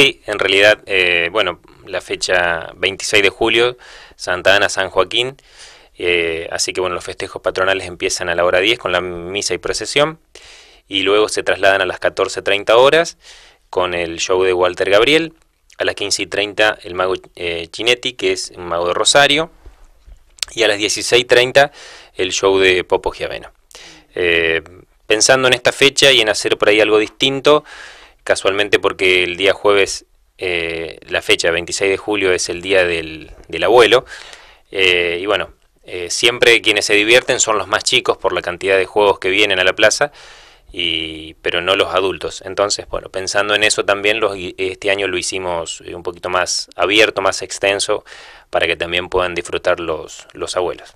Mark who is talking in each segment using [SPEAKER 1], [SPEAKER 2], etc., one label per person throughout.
[SPEAKER 1] Sí, en realidad, eh, bueno, la fecha 26 de julio, Santa Ana, San Joaquín. Eh, así que bueno, los festejos patronales empiezan a la hora 10 con la misa y procesión y luego se trasladan a las 14.30 horas con el show de Walter Gabriel. A las 15.30 el mago eh, Chinetti, que es un mago de Rosario. Y a las 16.30 el show de Popo Giavena. pensando en esta fecha y en hacer por ahí algo distinto, casualmente porque el día jueves, eh, la fecha 26 de julio es el día del, del abuelo. Eh, y bueno, eh, siempre quienes se divierten son los más chicos por la cantidad de juegos que vienen a la plaza pero no los adultos. Entonces, bueno, pensando en eso también, este año lo hicimos eh, un poquito más abierto, más extenso, para que también puedan disfrutar los, los abuelos.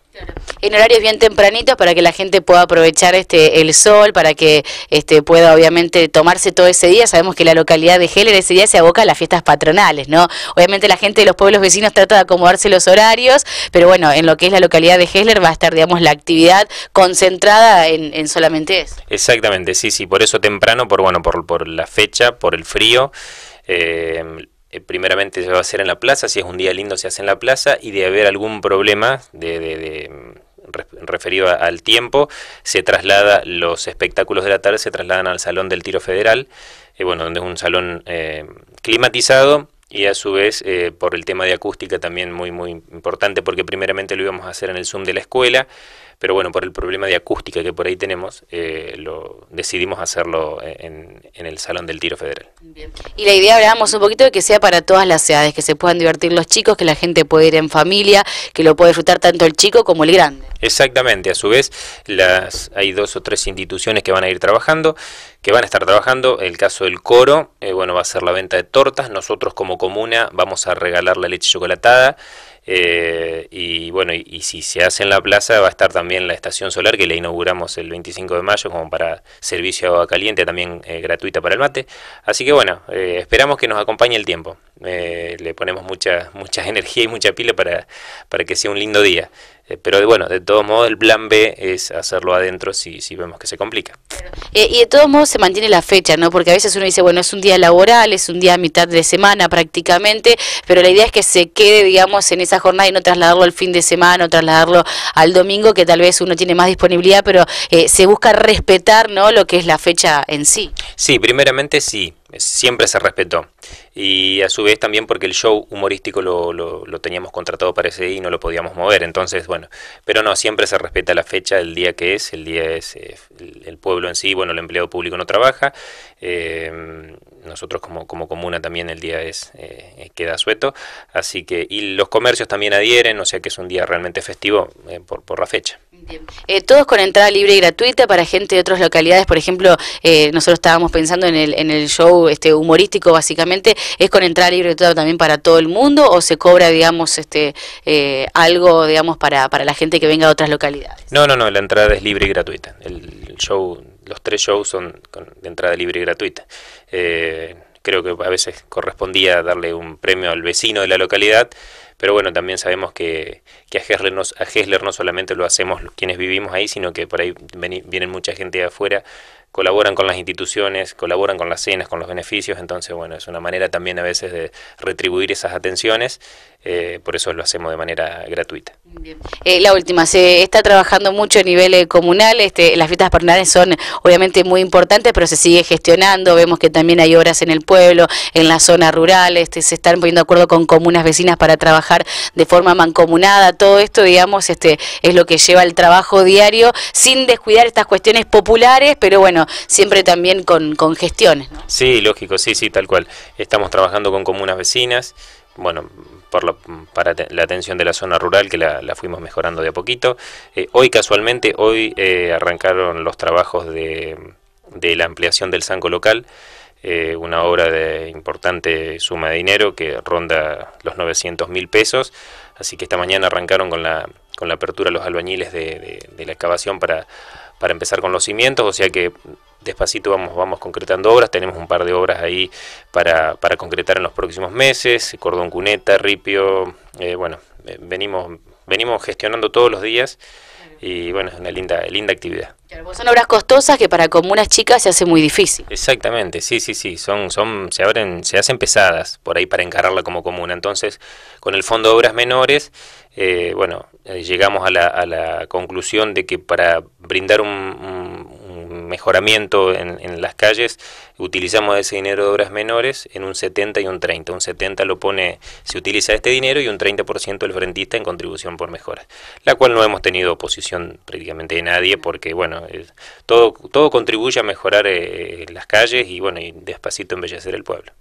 [SPEAKER 2] En horarios bien tempranitos para que la gente pueda aprovechar este el sol, para que este pueda obviamente tomarse todo ese día. Sabemos que la localidad de Heller ese día se aboca a las fiestas patronales, ¿no? Obviamente la gente de los pueblos vecinos trata de acomodarse los horarios, pero bueno, en lo que es la localidad de Heller va a estar, digamos, la actividad concentrada en, en solamente eso.
[SPEAKER 1] Exactamente decís sí, por eso temprano, por bueno, por, por la fecha, por el frío. Eh, eh, primeramente se va a hacer en la plaza, si es un día lindo se hace en la plaza y de haber algún problema de, referido al tiempo, se traslada, los espectáculos de la tarde se trasladan al Salón del Tiro Federal, eh, bueno, donde es un salón climatizado y a su vez, eh, por el tema de acústica también muy, muy importante, porque primeramente lo íbamos a hacer en el Zoom de la escuela, pero bueno, por el problema de acústica que por ahí tenemos, eh, lo decidimos hacerlo en, el Salón del Tiro Federal.
[SPEAKER 2] Y la idea, hablábamos un poquito de que sea para todas las edades, que se puedan divertir los chicos, que la gente pueda ir en familia, que lo pueda disfrutar tanto el chico como el grande.
[SPEAKER 1] Exactamente, a su vez, las, hay dos o tres instituciones que van a ir trabajando, que van a estar trabajando, el caso del coro, eh, bueno, va a ser la venta de tortas, nosotros como comuna vamos a regalar la leche chocolatada eh, y bueno, y, si se hace en la plaza va a estar también la estación solar que le inauguramos el 25 de mayo como para servicio agua caliente, también eh, gratuita para el mate. Así que bueno, eh, esperamos que nos acompañe el tiempo. le ponemos mucha, mucha energía y mucha pila para, para que sea un lindo día. pero bueno, de todos modos el plan B es hacerlo adentro si, si vemos que se complica.
[SPEAKER 2] y de todos modos se mantiene la fecha, ¿no? Porque a veces uno dice, bueno, es un día laboral, es un día a mitad de semana prácticamente, pero la idea es que se quede, digamos, en esa jornada y no trasladarlo al fin de semana o trasladarlo al domingo, que tal vez uno tiene más disponibilidad, pero eh, se busca respetar ¿no? lo que es la fecha en sí.
[SPEAKER 1] Sí, primeramente sí, siempre se respetó. Y a su vez también porque el show humorístico lo, lo, teníamos contratado para ese día y no lo podíamos mover. Entonces, bueno, pero no, siempre se respeta la fecha, el día que es, el día es eh, el, pueblo en sí, bueno, el empleado público no trabaja. Eh, nosotros como, como comuna también el día es eh, queda sueto, así que y los comercios también adhieren, o sea que es un día realmente festivo eh, por, por la fecha. ¿Todo
[SPEAKER 2] eh, todos con entrada libre y gratuita para gente de otras localidades, por ejemplo, nosotros estábamos pensando en el, en el show este humorístico básicamente, ¿es con entrada libre y gratuita también para todo el mundo o se cobra, digamos, este algo, digamos, para, para la gente que venga de otras localidades?
[SPEAKER 1] No, no, no, la entrada es libre y gratuita, el show los tres shows son de entrada libre y gratuita. Eh, creo que a veces correspondía darle un premio al vecino de la localidad, pero bueno, también sabemos que, que a, Hessler no, solamente lo hacemos quienes vivimos ahí, sino que por ahí vienen mucha gente de afuera, colaboran con las instituciones, colaboran con las cenas, con los beneficios, entonces bueno, es una manera también a veces de retribuir esas atenciones, eh, por eso lo hacemos de manera gratuita.
[SPEAKER 2] Eh, la última, se está trabajando mucho a nivel eh, comunal, este, las fiestas patronales son obviamente muy importantes, pero se sigue gestionando, vemos que también hay obras en el pueblo, en la zona rural, este, se están poniendo de acuerdo con comunas vecinas para trabajar de forma mancomunada, todo esto, digamos, este, es lo que lleva el trabajo diario, sin descuidar estas cuestiones populares, pero bueno, siempre también con, con gestiones.
[SPEAKER 1] Sí, lógico, sí, sí, tal cual. Estamos trabajando con comunas vecinas, bueno, por para la atención de la zona rural, que la, fuimos mejorando de a poquito. Eh, hoy, casualmente, hoy eh, arrancaron los trabajos de, de la ampliación del sanco local. Eh, una obra de importante suma de dinero que ronda los 900 mil pesos. Así que esta mañana arrancaron con la, con la apertura los albañiles de, la excavación para, empezar con los cimientos, o sea que despacito vamos, vamos concretando obras, tenemos un par de obras ahí para, para concretar en los próximos meses, cordón cuneta, ripio, eh, bueno, eh, venimos, venimos gestionando todos los días y bueno, es una linda, linda actividad.
[SPEAKER 2] son obras costosas que para comunas chicas se hace muy difícil.
[SPEAKER 1] Exactamente, sí, sí, sí, son, son, se abren, se hacen pesadas por ahí para encararla como comuna. Entonces, con el fondo de obras menores, eh, bueno, eh, llegamos a la, conclusión de que para brindar un mejoramiento en, las calles, utilizamos ese dinero de obras menores en un 70 y un 30. Un 70 lo pone, se utiliza este dinero y un 30% el frentista en contribución por mejoras, la cual no hemos tenido oposición prácticamente de nadie porque, bueno, todo, todo contribuye a mejorar eh, las calles y, bueno, y despacito embellecer el pueblo.